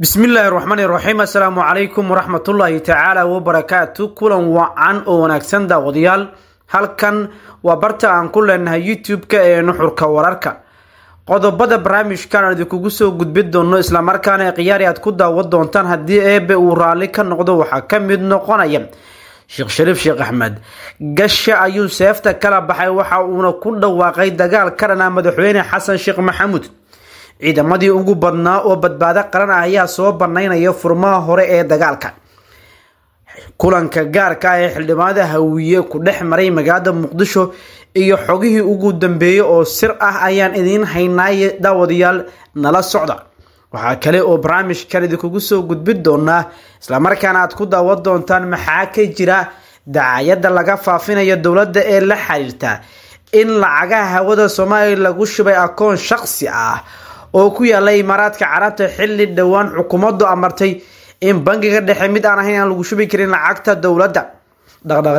bismi illaahi raxmaan iraxiim assalaamu calaykum waraxmatullaahi tacaala wabarakaatu kulan wacan oo wanaagsan daawadayaal halkan waa barta aan ku leenahay youtube-ka ee nuxurka wararka qodobada barnaamijkan aan idinkugu soo gudbin doono islamarkaana khiyaari aad ku daawan doontaan haddii eebe uu raalli ka noqdo waxaa ka mid noqonaya sheekh shariif sheekh axmed gasha ayuu seefta kala baxay waxa uuna ku dhawaaqay dagaal ka dhanaa madaxweyne xasan sheekh maxamuud ciidamadii ugu badnaa oo badbaado qaran ah ayaa soo bannaynaya furmaha hore ee dagaalka kulanka gaarka ah ee xildhibaanada hawiye ku dhex maray magaalada muqdisho iyo xogihii ugu dambeeyey oo sir ah ayaan idiin haynaaye daawadayaal nala socda waxaa kale oo barnaamijkan idinkugu soo gudbin doonaa islamarkaana aad ku daawan doontaan maxaa ka jira dacaayadda laga faafinayo dowladda ee la xiriirta in lacagaha hawada soomaaliya lagu shubay akoon shaqsi ah oo ku yaala imaaraadka carabta xilli dhowaan xukuumaddu amartay in bangiga dhexe mid aan ahayn aan lagu shubi karin lacagta dowladda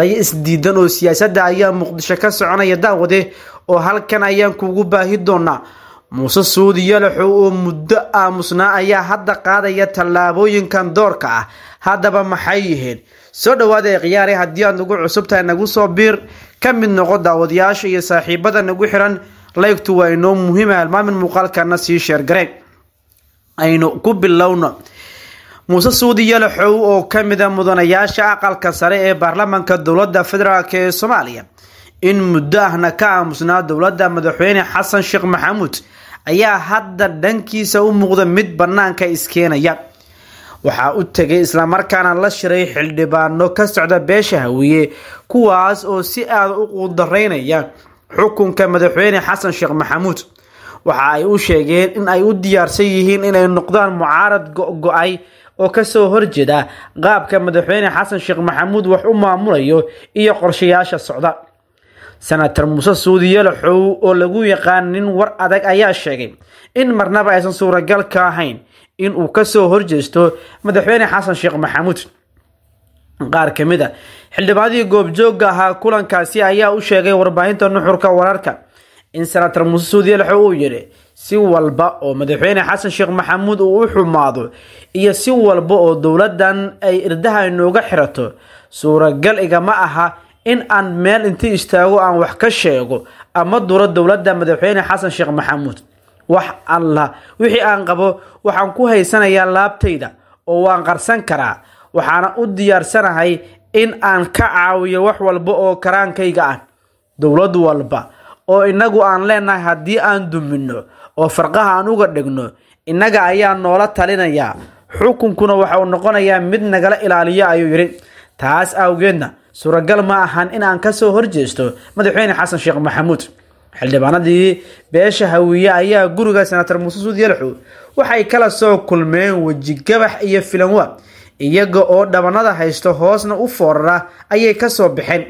is diidan oo siyaasadda ayaa muqdisho ka soconaya daawade oo halkan ayaan kugu baahi doonaa muuse suudi yalaxow oo muddo aamusnaa ayaa hadda qaadaya tallaabooyinkan doorka ah haddaba maxay yihiin soo dhawaada khiyaari haddii aad nagu cusubtahay nagu soo biir kamid noqo daawadayaasha iyo saaxiibada nagu xiran laygtu waa inoo muhiim ah almaamin muuqaalkana sii sheergareen aynu ku bilowno muuse suudi yalaxow oo kamida mudanayaasha aqalka sare ee baarlamaanka dowlada federaalk ee soomaaliya in muddo ahna ka aamusnaa dowlada madaxweyne xasan sheekh maxamuud ayaa hadda dhankiisa u muuqda mid banaanka iskeenaya waxaa u tegay islamarkaana la shiray xildhibaano ka socda beesha hawiye kuwaas oo si aada u quudaraynaya xukunka madaxweyne xasan sheekh maxamuud waxa ay u sheegeen in ay u diyaarsan yihiin inay noqdaan mucaarad go-go-ay oo kasoo horjeeda qaabka madaxweyne xasan sheekh maxamuud wax u maamulayo iyo qorshayaasha socda senator muuse suudiyele xow oo lagu yaqaan nin war adag ayaa sheegay in marnaba aysan suuragal ka ahayn in uu kasoo horjeesto madaxweyne xasan sheekh maxamuud qaar ka mid a xildhibaanadii goobjoogga ahaa kulankaasi ayaa u sheegay warbaahinta nuxurka wararka in senator muuse suudiyalxo uu yidhi si walba oo madaxweyne xasan sheekh maxamuud uu u xumaado iyo si walba oo dowladdan ay irdaha inooga xirato suuragal igama aha in aan meel inti istaago aan wax ka sheego ama duro dowladda madaxweyne xasan sheekh maxamuud wax allah wixii aan qabo waxaan ku haysanayaa laabtayda oo waan qarsan karaa waxaana u diyaarsanahay in aan ka caawiyo wax walba oo karaankayga ah dowlad walba oo inagu aan leenahay haddii aan duminno oo farqaha aan uga dhigno innaga ayaa noola talinayaa xukunkuna waxa uu noqonayaa mid nagala ilaaliya ayuu yidhi taas awgeedna suuragal ma ahan in aan ka soo horjeesto madaxweyne xasan sheekh maxamuud xildhibaanadii beesha hawiye ayaa guriga senator muuse suud yalxu waxay kala soo kulmeen weji gabax iyo filanwa iyaga oo dhabanada haysto hoosna u foorara ayay kasoo baxeen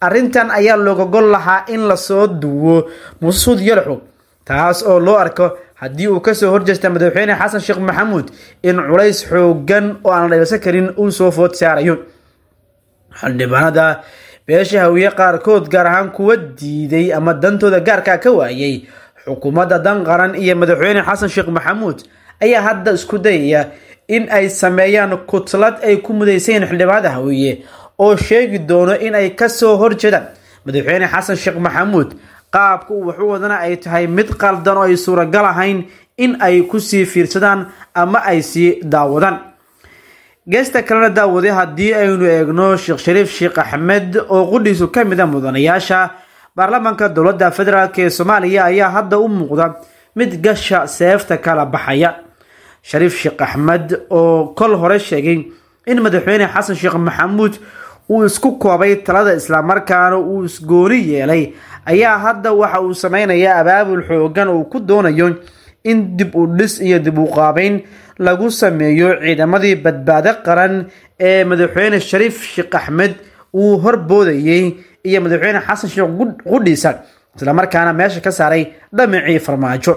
arrintan ayaa looga lahaa in lasoo duwo masuud yaraxug taas oo loo arko haddii uu kasoo horjeesta madaxweyne xasan sheekh maxamuud in culays xoogan oo aan dhaysan karin uu soo food saarayo xildhibaanada beesha hawiye qaarkood gaar ahaan kuwa diiday ama dantooda gaarkaa ka waayay xukuumadda dan qaran iyo madaxweyne xasan sheekh maxamuud ayaa hadda isku dayaya in ay sameeyaan kutlad ay ku mudaysayiin xildhibaanada ah hawiye oo sheegi doono in ay kasoo horjeedaan madaxweyne xasan sheekh maxamuud qaabka uu waxu wadana ay tahay mid qaldan oo ay suuragal ahayn in ay kusii fiirsadaan ama ay sii daawadaan geesta kalena daawaday haddii aynu eegno sheekh shariif sheekh axmed oo qudhiisu ka mid a ah mudanayaasha baarlamaanka dowladda federaalk ee soomaaliya ayaa hadda u muuqda mid gasha seefta kala baxaya shariif sheekh axmed oo kol hore sheegay in madaxweyne xasan sheekh maxamuud uu isku koobay talada isla markaana uu isgooni yeelay ayaa hadda waxa uu sameynayaa abaabul xoogan uu ku doonayo in dib u dhis iyo dib u qaabeyn lagu sameeyo ciidamadii badbaado qaran ee madaxweyne shariif sheekh axmed uu horboodayey iyo madaxweyne xasan sheekh qudhiisa islamarkaana meesha ka saaray dhamicii farmaajo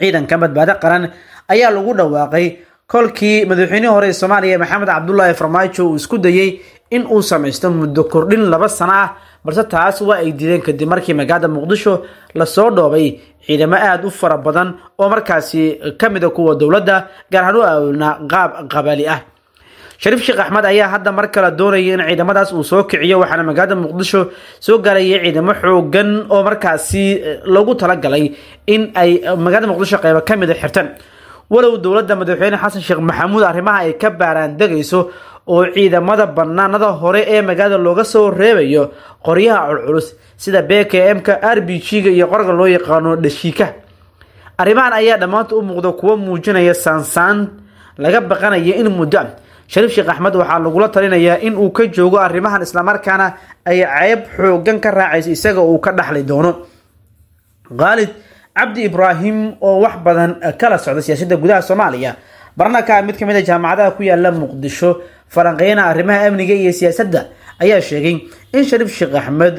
ciidanka badbaado qaran ayaa lagu dhawaaqay kolkii madaxweynihii hore ee soomaaliya maxamed cabdulaahi farmaajo uu isku dayey in uu samaysto muddo kordhin laba sano ah balse taas waa ay diideen kadib markii magaalada muqdisho lasoo dhoobay ciidamo aada u fara badan oo markaasi ka mida ah kuwa dowladda gaar ahaan u aawilnaa qaab qabali ah shariif sheekh axmed ayaa hadda mar kale doonaya in ciidamadaas uu soo kiciyo waxaana magaalada muqdisho soo gaaraya ciidamo xoogan oo markaasi eh, lagu talagalay in ay magaalada muqdisho qaybo ka mida ah xirtaan walow dowladda madaxweyne xasan sheekh maxamuud arrimaha ay ka baaraandegayso oo ciidamada bannaanada hore ee magaalada looga soo reebayo qoryaha culculus sida b k m-ka r b g-ga iyo qorga loo yaqaano dhashiika arrimahan ayaa dhammaanta u muuqda kuwo muujinaya saansaan laga baqanayo in muddo ah. shariif sheekh axmed waxaa lagula talinayaa in uu ka joogo arrimahan islamarkaana ay ceyb xoogan ka raacayso isaga uu ka dhaxli doono qaalid cabdi ibraahim oo wax badan eh, kala socda siyaasadda gudaha soomaaliya barnakaa mid kamid a ah jaamacadaha ku yaala muqdisho falanqeyna arrimaha amniga iyo siyaasadda ayaa sheegay in shariif sheekh axmed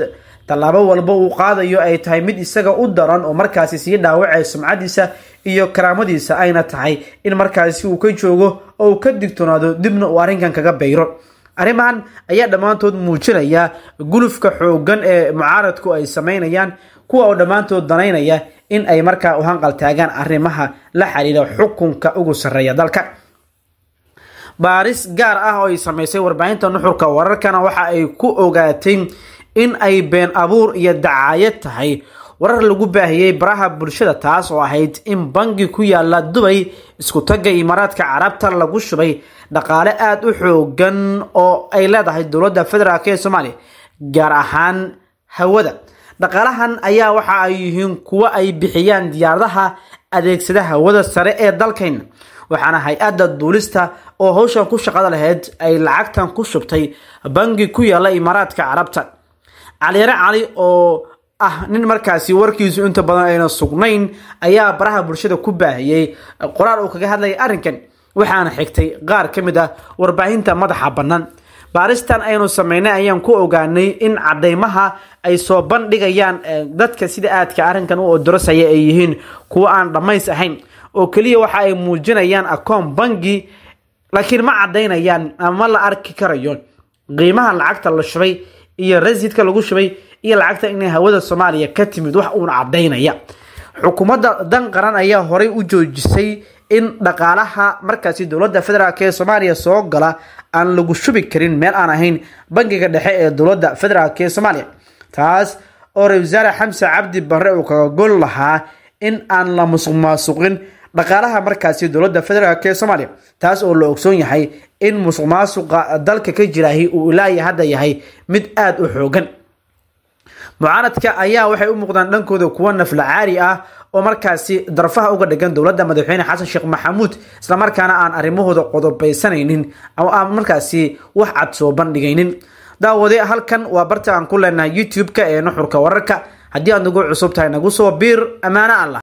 tallaabo walba uu qaadayo ay tahay mid isaga u daran oo markaasi sii dhaawacay sumcadiisa iyo karaamadiisa ayna tahay in markaasi uu ka joogo oo uu ka digtoonaado dibna uu arrinkan kaga bayro arrimahan ayaa dhammaantood muujinaya gulufka xooggan ee mucaaradku ay sameynayaan kuwa oo dhammaantood danaynaya in ay markaa u hanqaltaagaan arrimaha la xiriira xukunka ugu sarreeya dalka baaris gaar ah oo ay samaysay warbaahinta nuxurka wararkana waxa ay ku ogaatay in ay been abuur iyo dacaayad tahay warar lagu baahiyey baraha bulshada taas oo ahayd in bangi ku yaala dubay isku taga imaaraadka carabta lagu shubay dhaqaale aad u xoogan oo ay leedahay dowladda federaalk ee soomaaliya gaar ahaan hawada dhaqaalahan ayaa waxa ay yihiin kuwa ay bixiyaan diyaaradaha adeegsada hawada sare ee dalkayna waxaana hay-adda duulista oo hawshan ku shaqada lahayd ay lacagtan ku shubtay bangi ku yaalla imaaraadka carabta caliyare cali oo ah nin markaasi warkiisu inta badan ayna sugnayn ayaa baraha bulshada ku baahiyey qoraal uu kaga hadlayay arrinkan waxaana xigtay qaar ka mid ah warbaahinta madaxa bannaan baaristan aynu sameynay ayaan ku ogaanay in cadaymaha ay soo bandhigayaan dadka sida aadka arrinkan u odorosaya ay yihiin kuwa aan dhammays ahayn oo keliya waxa ay muujinayaan akoon bangi laakiin ma cadaynayaan ama la arki karayo qiimaha lacagta la shubay iyo rasiidka lagu shubay iyo lacagta inay hawada soomaaliya ka timid wax uun cadaynaya xukuumadda dan qaran ayaa horay u joojisay in dhaqaalaha markaasi dowladda federaalk ee soomaaliya soo gala aan lagu shubi karin meel aan ahayn bangiga dhexe ee dowladda federaalk ee soomaaliya taas oo ra-isul wasaare cabdi barre uu kaga gol lahaa in aan la musuq maasuqin dhaqaalaha markaasi dowladda federaalk ee soomaaliya taas oo la ogsoon yahay in musuq maasuqa dalka ka jiraahi uu ilaahi hadda yahay mid aada u xoogan mucaaradka ayaa waxay u muuqdaan dhankooda kuwa nafla caari ah oo markaasi darfaha uga dhigan dowladda madaxweyne xasan sheekh maxamuud isla markaana aan arrimahooda qodobaysanaynin ama aan markaasi wax cad soo bandhigaynin daawade halkan waa barta aan ku leenahay youtube-ka ee nuxurka wararka haddii aad nagu cusub tahay nagu soo biir ammaano allah